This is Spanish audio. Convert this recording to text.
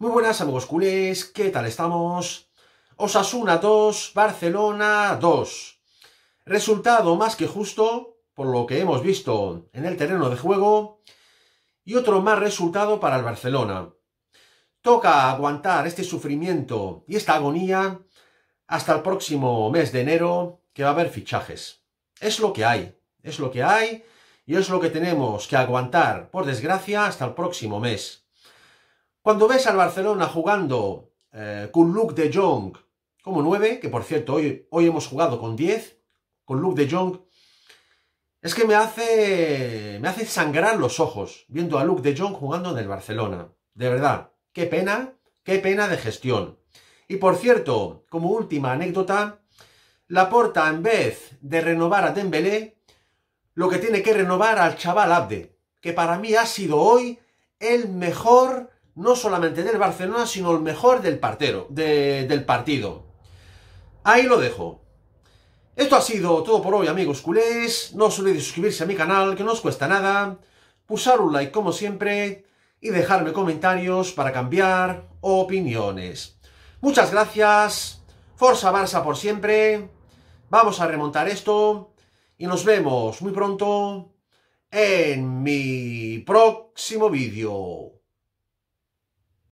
Muy buenas amigos culés, ¿qué tal estamos? Osasuna 2, Barcelona 2. Resultado más que justo, por lo que hemos visto en el terreno de juego, y otro más resultado para el Barcelona. Toca aguantar este sufrimiento y esta agonía hasta el próximo mes de enero, que va a haber fichajes. Es lo que hay, es lo que hay y es lo que tenemos que aguantar, por desgracia, hasta el próximo mes. Cuando ves al Barcelona jugando eh, con Luke de Jong como 9, que por cierto hoy, hoy hemos jugado con 10, con Luke de Jong, es que me hace, me hace sangrar los ojos viendo a Luke de Jong jugando en el Barcelona. De verdad, qué pena, qué pena de gestión. Y por cierto, como última anécdota, Laporta en vez de renovar a Dembélé, lo que tiene que renovar al chaval Abde, que para mí ha sido hoy el mejor no solamente del Barcelona, sino el mejor del, partero, del partido. Ahí lo dejo. Esto ha sido todo por hoy, amigos culés. No os olvidéis suscribirse a mi canal, que no os cuesta nada. Pulsar un like, como siempre, y dejarme comentarios para cambiar opiniones. Muchas gracias. Forza Barça por siempre. Vamos a remontar esto. Y nos vemos muy pronto en mi próximo vídeo.